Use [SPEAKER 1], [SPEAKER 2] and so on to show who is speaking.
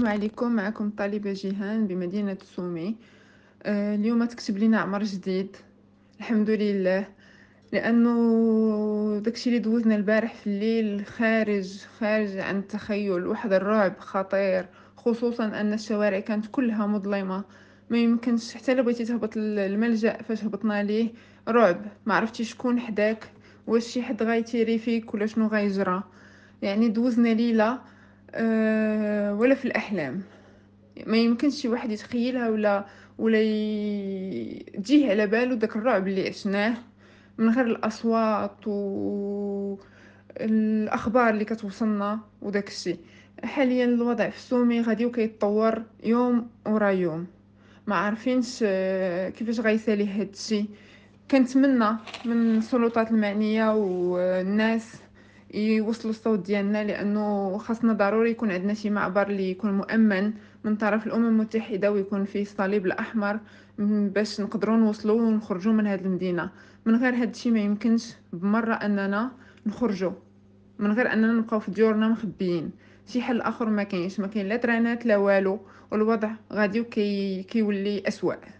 [SPEAKER 1] السلام عليكم معكم الطالبة جيهان بمدينة سومي آه، اليوم تكتب لنا عمر جديد الحمد لله لأنه داكشي اللي دوزنا البارح في الليل خارج خارج عن التخيل واحد الرعب خطير خصوصا أن الشوارع كانت كلها مظلمة ما يمكنش حتى لو بغيتي تهبط الملجأ فاش هبطنا ليه رعب ما عرفتي شكون حداك واش شي حد غيتيري فيك ولا شنو غيجرى يعني دوزنا ليله آه، ولا في الأحلام ما يمكنش واحد يتخيلها ولا ولا يجيه على باله داك الرعب اللي عشناه من غير الأصوات و الأخبار اللي كتوصلنا وداك الشيء حاليا الوضع في السومي غادي وكيتطور يوم ورا يوم ما عارفينش آه، كيفاش غيسالي هادشي كنتمنى من السلطات المعنيه والناس يوصلوا الصوت ديالنا لانه خاصنا ضروري يكون عندنا شي معبر اللي يكون مؤمن من طرف الامم المتحده ويكون فيه الصليب الاحمر باش نقدروا نوصلوا ونخرجوا من هذه المدينه من غير هذا الشيء ما يمكنش بمره اننا نخرجوا من غير اننا نبقاو في ديورنا مخبيين شي حل اخر ما كاينش ما كاين لا ترانات لا والو والوضع غادي كي كيولي اسوأ